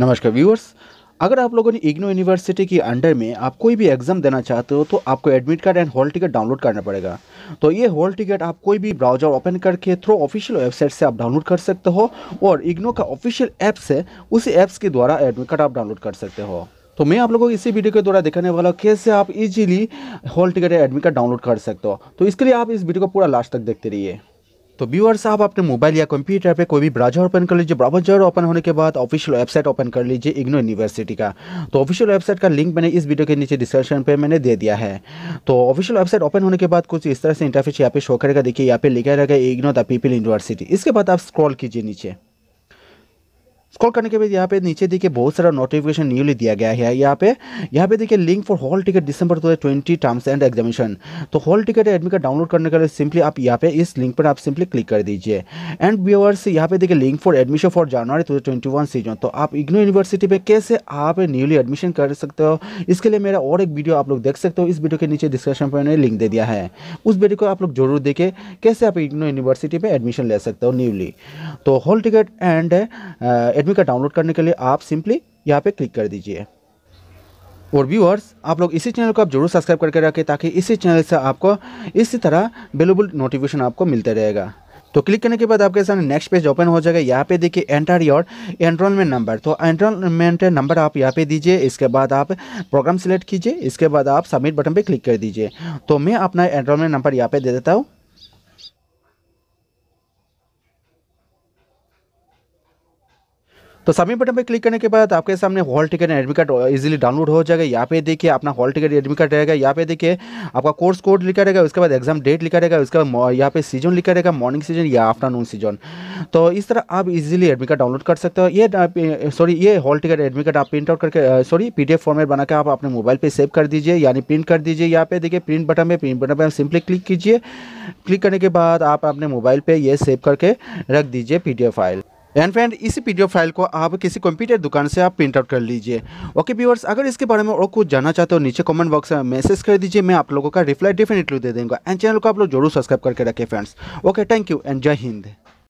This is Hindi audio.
नमस्कार व्यूअर्स अगर आप लोगों ने इग्नो यूनिवर्सिटी के अंडर में आप कोई भी एग्जाम देना चाहते हो तो आपको admit card and hall ticket download करना पड़ेगा तो ये हॉल टिकट आप कोई भी ब्राउजर ओपन करके थ्रू ऑफिशियल वेबसाइट से आप डाउनलोड कर सकते हो और इग्नो का ऑफिशियल ऐप्स है उसी ऐप्स के द्वारा एडमिट कार्ड आप डाउनलोड कर सकते हो तो मैं आप लोगों को इसी वीडियो के द्वारा दिखाने वाला हूँ कैसे आप easily hall ticket admit card download कर सकते हो तो इसके लिए आप इस वीडियो को पूरा लास्ट तक देखते रहिए तो व्यूअर साहब आपने मोबाइल या कंप्यूटर पे कोई भी ब्राउजर ओपन कर लीजिए ब्राउजर ओपन होने के बाद ऑफिशियल वेबसाइट ओपन कर लीजिए इग्नो यूनिवर्सिटी का तो ऑफिशियल वेबसाइट का लिंक मैंने इस वीडियो के नीचे डिस्क्रिप्शन पे मैंने दे दिया है तो ऑफिशियल वेबसाइट ओपन होने के बाद कुछ इस तरह से इंटरफेस यहाँ पे शो करेगा देखिए यहाँ पे लिखा रहेगा इग्नो द पीपल यूनिवर्सिटी इसके बाद आप स्क्रॉल कीजिए नीचे स्कॉल करने के बाद यहाँ पे नीचे देखिए बहुत सारा नोटिफिकेशन न्यूली दिया गया है यहाँ पे यहाँ पे देखिए link for hall ticket December two twenty terms end examination तो हॉल टिकट एडमिट का डाउनलोड करने के लिए सिंपली आप यहाँ पे इस लिंक पर आप सिंपली क्लिक कर दीजिए एंड व्यूअर्स यहाँ पे देखिए link for admission for January two session तो आप इग्नो यूनिवर्सिटी पे कैसे आप न्यूली एडमिशन कर सकते हो इसके लिए मेरा और एक वीडियो आप लोग देख सकते हो इस वीडियो के नीचे डिस्क्रिप्शन पर लिंक दे दिया है उस वीडियो को आप लोग जरूर देखें कैसे आप इग्नो यूनिवर्सिटी पर एडमिशन ले सकते हो न्यूली तो हॉल टिकट एंड एडमी का डाउनलोड करने के लिए आप सिंपली यहाँ पे क्लिक कर दीजिए और व्यूअर्स आप लोग इसी चैनल को आप जरूर सब्सक्राइब करके रखें ताकि इसी चैनल से आपको इसी तरह अवेलेबल नोटिफिकेशन आपको मिलते रहेगा तो क्लिक करने के बाद आपके सामने नेक्स्ट पेज ओपन हो जाएगा यहाँ पे देखिए एंटर योर एनरोलमेंट नंबर तो एनरोलमेंट नंबर आप यहाँ पे दीजिए इसके बाद आप प्रोग्राम सेलेक्ट कीजिए इसके बाद आप सबमिट बटन पे क्लिक कर दीजिए तो मैं अपना एनरोलमेंट नंबर यहाँ पे दे देता हूँ तो सबमिट बटन पर क्लिक करने के बाद आपके सामने hall ticket admit card easily download हो जाएगा यहाँ पे देखिए अपना हॉल टिकट एडमिट कार्ड रहेगा यहाँ पे देखिए आपका कोर्स कोड लिखा रहेगा उसके बाद एग्जाम डेट लिखा रहेगा उसके बाद यहाँ पे सीजन लिखा रहेगा मॉर्निंग सीजन या आफ्टरनून सीजन तो इस तरह आप इजिली एडमिट कार्ड डाउनलोड कर सकते हो ये सॉरी uh, uh, ये हॉल टिकट एडमिट कार्ड आप प्रिंट आउट करके सॉरी पी फॉर्मेट बनाकर आप अपने मोबाइल पर सेव कर दीजिए यानी प्रिंट कर दीजिए यहाँ पे देखिए प्रिंट बटन में प्रिंट बटन पर सिंपली क्लिक कीजिए क्लिक करने के बाद आप अपने मोबाइल पर यह सेव करके रख दीजिए पी फाइल एंड फ्रेंड इसी पी फाइल को आप किसी कंप्यूटर दुकान से आप प्रिंट आउट कर लीजिए ओके व्यूअर्स अगर इसके बारे में और कुछ जानना चाहते हो नीचे कमेंट बॉक्स में मैसेज कर दीजिए मैं आप लोगों का रिप्लाई डेफिनेटली दे देंगे एंड चैनल को आप लोग जरूर सब्सक्राइब करके रखें friends okay thank you and जय हिंद